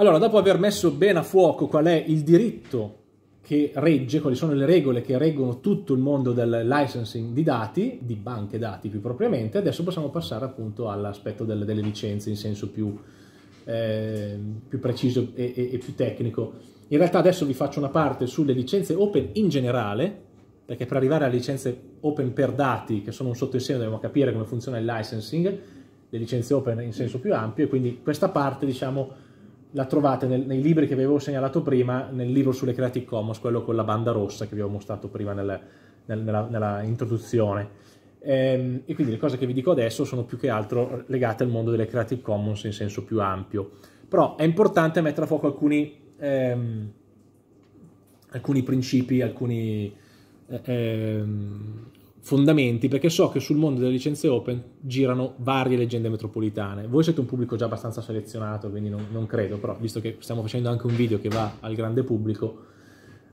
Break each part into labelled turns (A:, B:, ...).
A: Allora, dopo aver messo bene a fuoco qual è il diritto che regge, quali sono le regole che reggono tutto il mondo del licensing di dati, di banche dati più propriamente, adesso possiamo passare appunto all'aspetto delle, delle licenze in senso più, eh, più preciso e, e, e più tecnico. In realtà adesso vi faccio una parte sulle licenze open in generale, perché per arrivare alle licenze open per dati, che sono un sottoinsieme, dobbiamo capire come funziona il licensing, le licenze open in senso più ampio, e quindi questa parte, diciamo, la trovate nel, nei libri che vi avevo segnalato prima, nel libro sulle Creative Commons, quello con la banda rossa che vi ho mostrato prima nel, nel, nella, nella, introduzione. E, ehm, e quindi le cose che vi dico adesso sono più che altro legate al mondo delle Creative Commons in senso più ampio. Però è importante mettere a fuoco alcuni, ehm, alcuni principi, alcuni, eh, ehm, fondamenti perché so che sul mondo delle licenze open girano varie leggende metropolitane. Voi siete un pubblico già abbastanza selezionato, quindi non, non credo, però visto che stiamo facendo anche un video che va al grande pubblico,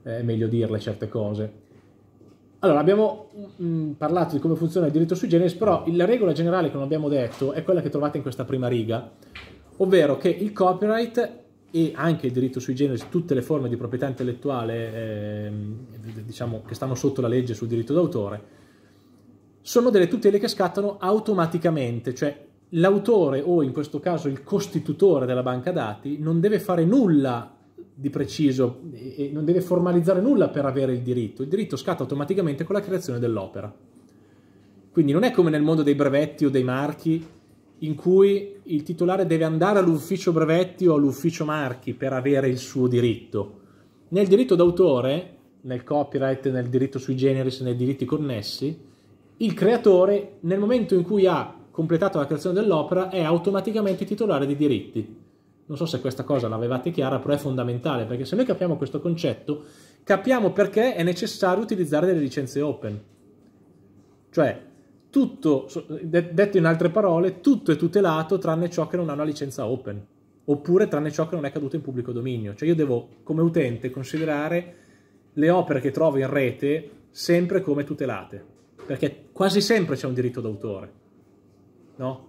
A: è meglio dirle certe cose. Allora, abbiamo mh, mm, mm, parlato di come funziona il diritto sui generis, però la regola generale che non abbiamo detto è quella che trovate in questa prima riga, ovvero che il copyright e anche il diritto sui generis, tutte le forme di proprietà intellettuale eh, diciamo, che stanno sotto la legge sul diritto d'autore, sono delle tutele che scattano automaticamente, cioè l'autore o in questo caso il costitutore della banca dati non deve fare nulla di preciso e non deve formalizzare nulla per avere il diritto, il diritto scatta automaticamente con la creazione dell'opera. Quindi non è come nel mondo dei brevetti o dei marchi in cui il titolare deve andare all'ufficio brevetti o all'ufficio marchi per avere il suo diritto. Nel diritto d'autore, nel copyright, nel diritto sui generis, nei diritti connessi, il creatore nel momento in cui ha completato la creazione dell'opera è automaticamente titolare di diritti. Non so se questa cosa l'avevate chiara, però è fondamentale perché se noi capiamo questo concetto, capiamo perché è necessario utilizzare delle licenze open. Cioè, tutto, detto in altre parole, tutto è tutelato tranne ciò che non ha una licenza open, oppure tranne ciò che non è caduto in pubblico dominio. Cioè io devo, come utente, considerare le opere che trovo in rete sempre come tutelate perché quasi sempre c'è un diritto d'autore, no?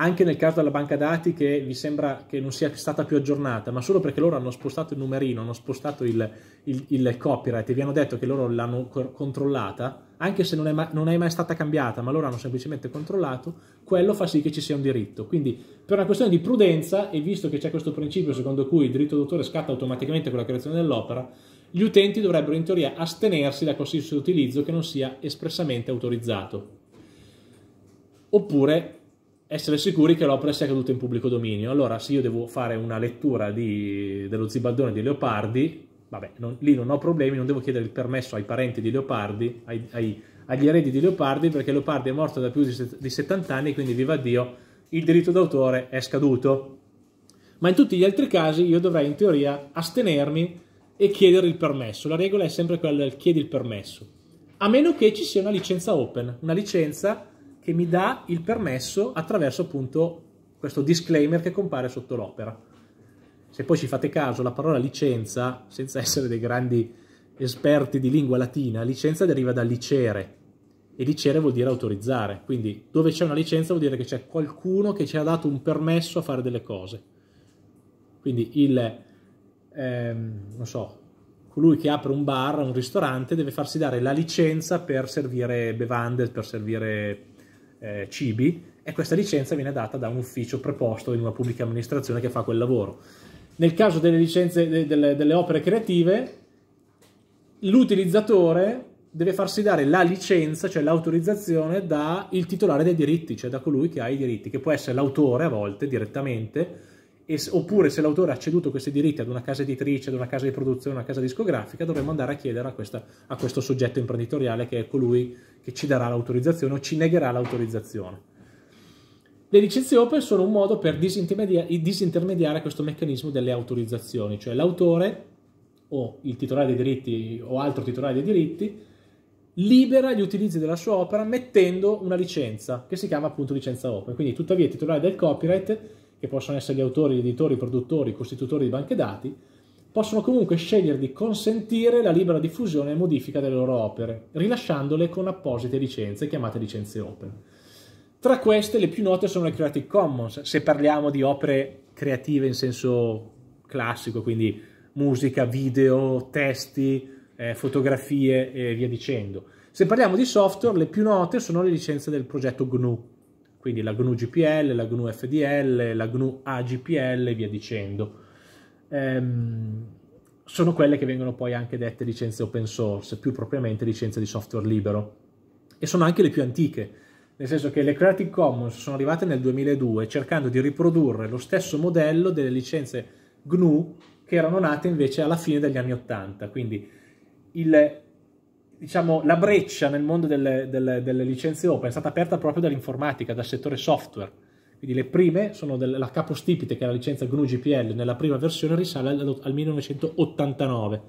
A: Anche nel caso della banca dati che vi sembra che non sia stata più aggiornata, ma solo perché loro hanno spostato il numerino, hanno spostato il, il, il copyright e vi hanno detto che loro l'hanno controllata, anche se non è, mai, non è, mai stata cambiata, ma loro hanno semplicemente controllato, quello fa sì che ci sia un diritto. Quindi per una questione di prudenza e visto che c'è questo principio secondo cui il diritto d'autore scatta automaticamente con la creazione dell'opera, gli utenti dovrebbero in teoria astenersi da qualsiasi utilizzo che non sia espressamente autorizzato. Oppure essere sicuri che l'opera sia caduta in pubblico dominio. Allora, se io devo fare una lettura di, dello zibaldone di Leopardi, vabbè, non, lì non ho problemi, non devo chiedere il permesso ai parenti di Leopardi, ai, ai, agli eredi di Leopardi, perché Leopardi è morto da più di 70 anni, quindi viva Dio, il diritto d'autore è scaduto. Ma in tutti gli altri casi io dovrei in teoria astenermi e chiedere il permesso. La regola è sempre quella del chiedi il permesso, a meno che ci sia una licenza open, una licenza che mi dà il permesso attraverso appunto questo disclaimer che compare sotto l'opera. Se poi ci fate caso, la parola licenza, senza essere dei grandi esperti di lingua latina, licenza deriva da licere e licere vuol dire autorizzare, quindi dove c'è una licenza vuol dire che c'è qualcuno che ci ha dato un permesso a fare delle cose. Quindi il ehm, non so, colui che apre un bar, un ristorante, deve farsi dare la licenza per servire bevande, per servire eh, cibi e questa licenza viene data da un ufficio preposto in una pubblica amministrazione che fa quel lavoro. Nel caso delle licenze delle, delle opere creative, l'utilizzatore deve farsi dare la licenza, cioè l'autorizzazione, dal titolare dei diritti, cioè da colui che ha i diritti, che può essere l'autore a volte direttamente, e, oppure se l'autore ha ceduto questi diritti ad una casa editrice, ad una casa di produzione, ad una casa discografica, dovremmo andare a chiedere a, questa, a questo soggetto imprenditoriale che è colui che ci darà l'autorizzazione o ci negherà l'autorizzazione. Le licenze open sono un modo per disintermediare questo meccanismo delle autorizzazioni, cioè l'autore o il titolare dei diritti o altro titolare dei diritti libera gli utilizzi della sua opera mettendo una licenza che si chiama appunto licenza open. Quindi tuttavia il titolare del copyright che possono essere gli autori, gli editori, i produttori, i costitutori di banche dati, possono comunque scegliere di consentire la libera diffusione e modifica delle loro opere, rilasciandole con apposite licenze chiamate licenze open. Tra queste le più note sono le Creative Commons, se parliamo di opere creative in senso classico, quindi musica, video, testi, eh, fotografie e via dicendo. Se parliamo di software, le più note sono le licenze del progetto GNU, quindi la GNU GPL, la GNU FDL, la GNU AGPL e via dicendo. Ehm, sono quelle che vengono poi anche dette licenze open source, più propriamente licenze di software libero. E sono anche le più antiche, nel senso che le Creative Commons sono arrivate nel 2002 cercando di riprodurre lo stesso modello delle licenze GNU che erano nate invece alla fine degli anni 80, quindi il, diciamo, la breccia nel mondo delle, delle, delle, licenze open è stata aperta proprio dall'informatica, dal settore software. Quindi le prime sono del, la capostipite, che è la licenza GNU GPL, nella prima versione risale al, al 1989.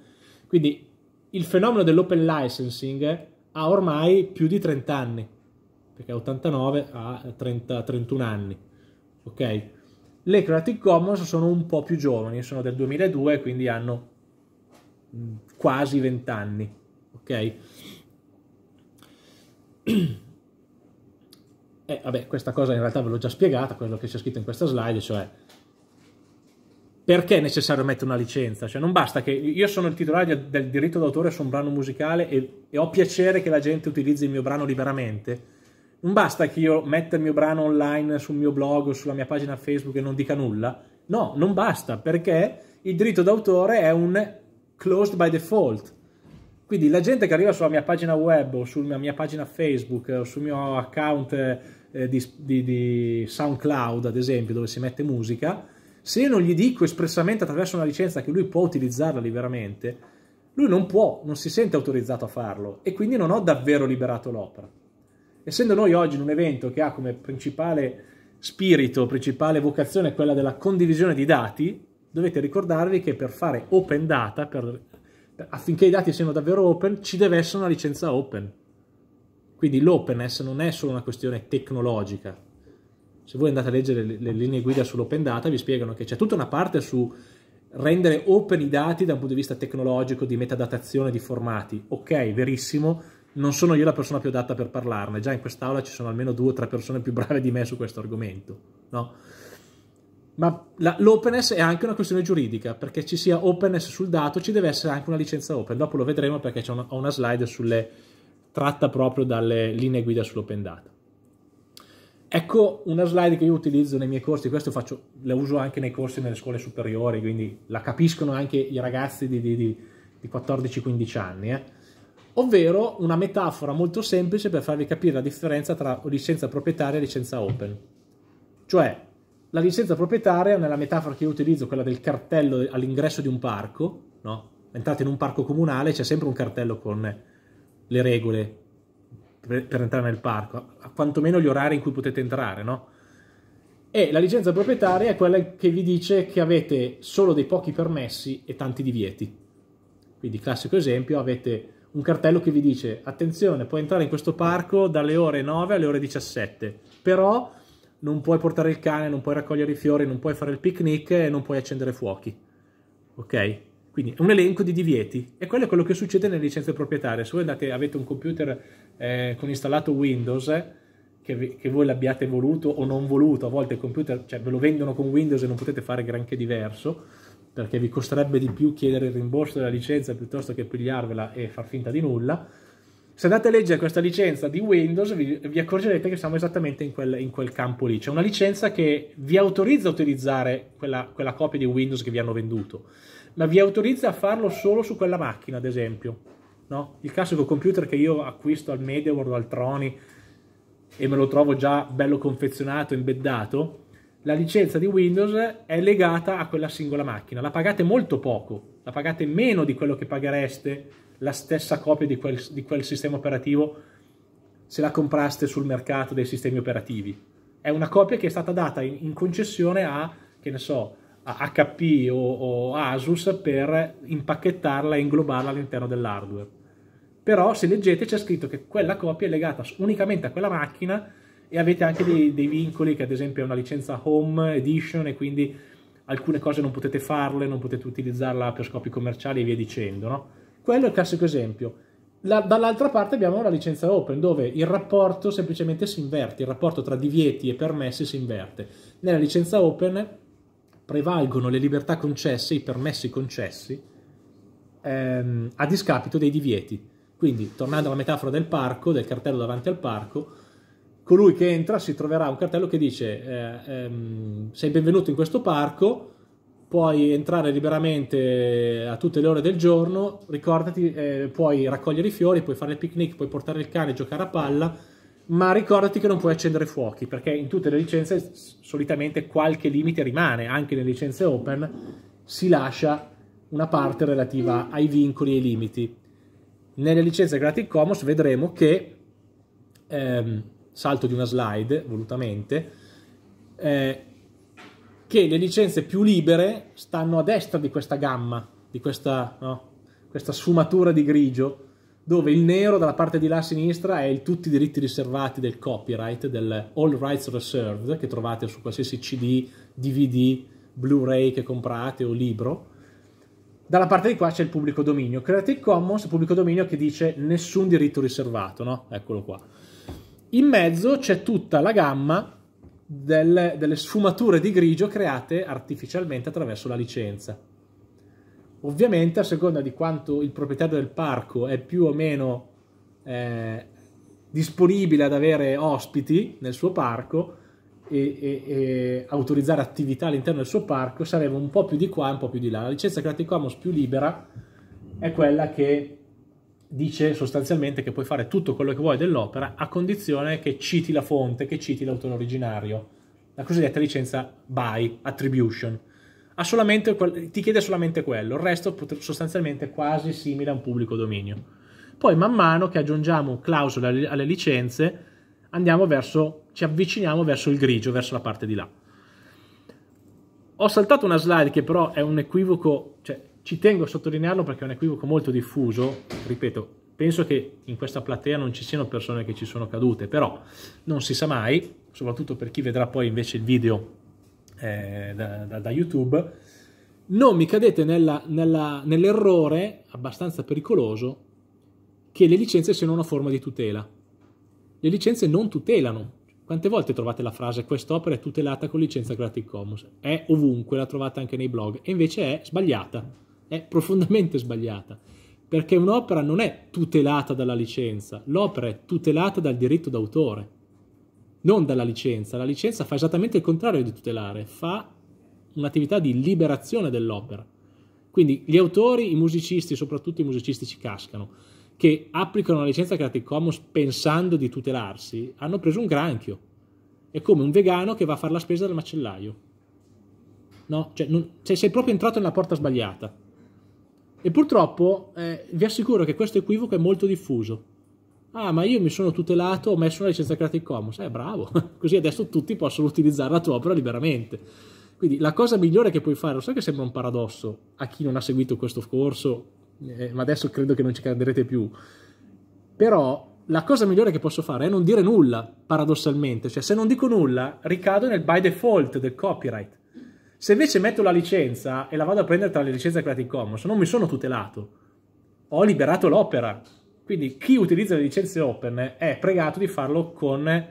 A: Quindi il fenomeno dell'open licensing ha ormai più di 30 anni, perché 89 ha 30, 31 anni. Ok? Le Creative Commons sono un po' più giovani, sono del 2002, quindi hanno mm, quasi 20 anni ok? E eh, vabbè, questa cosa in realtà ve l'ho già spiegata, quello che c'è scritto in questa slide, cioè perché è necessario mettere una licenza? Cioè non basta che io sono il titolare del diritto d'autore su un brano musicale e, e, ho piacere che la gente utilizzi il mio brano liberamente. Non basta che io metta il mio brano online sul mio blog o sulla mia pagina Facebook e non dica nulla. No, non basta perché il diritto d'autore è un closed by default. Quindi la gente che arriva sulla mia pagina web o sulla mia pagina Facebook o sul mio account eh, di, di, di SoundCloud, ad esempio, dove si mette musica, se io non gli dico espressamente attraverso una licenza che lui può utilizzarla liberamente, lui non può, non si sente autorizzato a farlo e quindi non ho davvero liberato l'opera. Essendo noi oggi in un evento che ha come principale spirito, principale vocazione quella della condivisione di dati, dovete ricordarvi che per fare open data, per affinché i dati siano davvero open ci deve essere una licenza open. Quindi l'openness non è solo una questione tecnologica. Se voi andate a leggere le, linee guida sull'open data vi spiegano che c'è tutta una parte su rendere open i dati da un punto di vista tecnologico, di metadatazione, di formati. Ok, verissimo, non sono io la persona più adatta per parlarne, già in quest'aula ci sono almeno due o tre persone più brave di me su questo argomento, no? ma la, l'openness è anche una questione giuridica, perché ci sia openness sul dato ci deve essere anche una licenza open, dopo lo vedremo perché c'è una, una slide sulle, tratta proprio dalle linee guida sull'open data. Ecco una slide che io utilizzo nei miei corsi, questo faccio, la uso anche nei corsi nelle scuole superiori, quindi la capiscono anche i ragazzi di, di, di 14-15 anni, eh? ovvero una metafora molto semplice per farvi capire la differenza tra licenza proprietaria e licenza open. Cioè, la licenza proprietaria, nella metafora che io utilizzo, quella del cartello all'ingresso di un parco, no? entrate in un parco comunale, c'è sempre un cartello con le regole per, per entrare nel parco, a quantomeno gli orari in cui potete entrare, no? E la licenza proprietaria è quella che vi dice che avete solo dei pochi permessi e tanti divieti. Quindi, classico esempio, avete un cartello che vi dice attenzione, puoi entrare in questo parco dalle ore 9 alle ore 17, però non puoi portare il cane, non puoi raccogliere i fiori, non puoi fare il picnic e non puoi accendere fuochi. Ok? Quindi un elenco di divieti e quello è quello che succede nelle licenze proprietarie. Se voi andate, avete un computer eh, con installato Windows, eh, che, vi, che, voi l'abbiate voluto o non voluto, a volte il computer cioè, ve lo vendono con Windows e non potete fare granché diverso, perché vi costerebbe di più chiedere il rimborso della licenza piuttosto che pigliarvela e far finta di nulla se andate a leggere questa licenza di Windows vi, vi accorgerete che siamo esattamente in quel, in quel, campo lì. C'è una licenza che vi autorizza a utilizzare quella, quella copia di Windows che vi hanno venduto, ma vi autorizza a farlo solo su quella macchina, ad esempio. No? Il classico computer che io acquisto al MediaWorld o al Troni e me lo trovo già bello confezionato, imbeddato, la licenza di Windows è legata a quella singola macchina. La pagate molto poco, la pagate meno di quello che paghereste la stessa copia di quel, di quel sistema operativo se la compraste sul mercato dei sistemi operativi. È una copia che è stata data in, in concessione a, che ne so, a HP o, o Asus per impacchettarla e inglobarla all'interno dell'hardware. Però se leggete c'è scritto che quella copia è legata unicamente a quella macchina e avete anche dei, dei, vincoli che ad esempio è una licenza home edition e quindi alcune cose non potete farle, non potete utilizzarla per scopi commerciali e via dicendo, no? Quello è il classico esempio. La, dall'altra parte abbiamo la licenza open dove il rapporto semplicemente si inverte, il rapporto tra divieti e permessi si inverte. Nella licenza open prevalgono le libertà concesse, i permessi concessi, ehm, a discapito dei divieti. Quindi, tornando alla metafora del parco, del cartello davanti al parco, colui che entra si troverà un cartello che dice eh, ehm, sei benvenuto in questo parco, puoi entrare liberamente a tutte le ore del giorno, ricordati, eh, puoi raccogliere i fiori, puoi fare il picnic, puoi portare il cane, giocare a palla, ma ricordati che non puoi accendere fuochi, perché in tutte le licenze solitamente qualche limite rimane, anche nelle licenze open si lascia una parte relativa ai vincoli e ai limiti. Nelle licenze Creative Commons vedremo che, ehm, salto di una slide volutamente, eh, che le licenze più libere stanno a destra di questa gamma, di questa, no, questa sfumatura di grigio, dove il nero dalla parte di là a sinistra è il tutti i diritti riservati del copyright, del all rights reserved, che trovate su qualsiasi CD, DVD, Blu-ray che comprate o libro. Dalla parte di qua c'è il pubblico dominio. Creative Commons, pubblico dominio che dice nessun diritto riservato, no? Eccolo qua. In mezzo c'è tutta la gamma delle, delle sfumature di grigio create artificialmente attraverso la licenza. Ovviamente a seconda di quanto il proprietario del parco è più o meno eh, disponibile ad avere ospiti nel suo parco e, e, e, autorizzare attività all'interno del suo parco, saremo un po' più di qua e un po' più di là. La licenza Creative Commons più libera è quella che dice sostanzialmente che puoi fare tutto quello che vuoi dell'opera a condizione che citi la fonte, che citi l'autore originario, la cosiddetta licenza by attribution. Solamente, ti chiede solamente quello, il resto sostanzialmente è quasi simile a un pubblico dominio. Poi man mano che aggiungiamo clausole alle licenze, andiamo verso, ci avviciniamo verso il grigio, verso la parte di là. Ho saltato una slide che però è un equivoco, cioè ci tengo a sottolinearlo perché è un equivoco molto diffuso, ripeto, penso che in questa platea non ci siano persone che ci sono cadute, però non si sa mai, soprattutto per chi vedrà poi invece il video eh, da, da, da, YouTube, non mi cadete nell'errore abbastanza pericoloso che le licenze siano una forma di tutela. Le licenze non tutelano. Quante volte trovate la frase quest'opera è tutelata con licenza Creative Commons? È ovunque, la trovate anche nei blog, e invece è sbagliata è profondamente sbagliata, perché un'opera non è tutelata dalla licenza, l'opera è tutelata dal diritto d'autore, non dalla licenza. La licenza fa esattamente il contrario di tutelare, fa un'attività di liberazione dell'opera. Quindi gli autori, i musicisti, soprattutto i musicisti ci cascano, che applicano la licenza Creative Commons pensando di tutelarsi, hanno preso un granchio. È come un vegano che va a fare la spesa del macellaio. No, cioè, non, cioè sei proprio entrato nella porta sbagliata. E purtroppo eh, vi assicuro che questo equivoco è molto diffuso. Ah, ma io mi sono tutelato, ho messo una licenza Creative Commons. Eh, bravo, così adesso tutti possono utilizzare la tua opera liberamente. Quindi la cosa migliore che puoi fare, lo so che sembra un paradosso a chi non ha seguito questo corso, eh, ma adesso credo che non ci crederete più, però la cosa migliore che posso fare è non dire nulla, paradossalmente. Cioè, se non dico nulla, ricado nel by default del copyright. Se invece metto la licenza e la vado a prendere tra le licenze Creative Commons, non mi sono tutelato, ho liberato l'opera. Quindi chi utilizza le licenze open è pregato di farlo con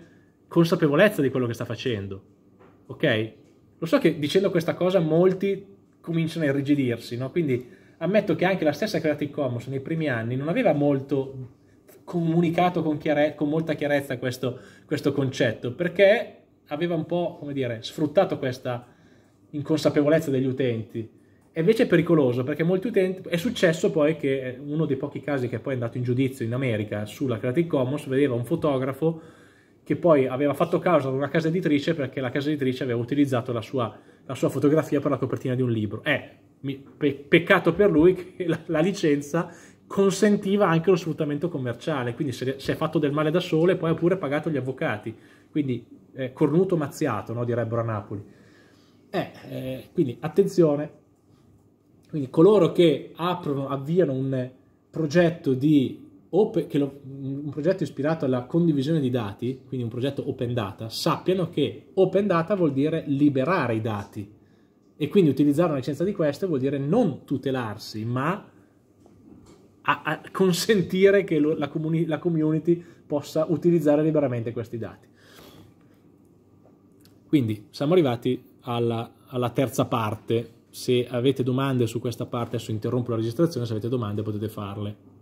A: consapevolezza di quello che sta facendo. Ok? Lo so che dicendo questa cosa molti cominciano a irrigidirsi, no? Quindi ammetto che anche la stessa Creative Commons nei primi anni non aveva molto comunicato con, chiare, con molta chiarezza questo, questo, concetto, perché aveva un po', come dire, sfruttato questa inconsapevolezza degli utenti. E invece è pericoloso perché molti utenti. È successo poi che uno dei pochi casi che poi è andato in giudizio in America sulla Creative Commons vedeva un fotografo che poi aveva fatto causa ad una casa editrice perché la casa editrice aveva utilizzato la sua, la sua fotografia per la copertina di un libro. Eh, peccato per lui che la, la licenza consentiva anche lo sfruttamento commerciale, quindi si è fatto del male da solo e poi ha pure pagato gli avvocati, quindi eh, cornuto mazziato, no, direbbero a Napoli. Eh, eh, quindi attenzione, quindi coloro che aprono, avviano un progetto, di open, lo, un progetto ispirato alla condivisione di dati, quindi un progetto open data, sappiano che open data vuol dire liberare i dati e quindi utilizzare una licenza di queste vuol dire non tutelarsi, ma a, a consentire che lo, la, comuni, la community possa utilizzare liberamente questi dati. Quindi siamo arrivati alla, alla terza parte. Se avete domande su questa parte, adesso interrompo la registrazione, se avete domande potete farle.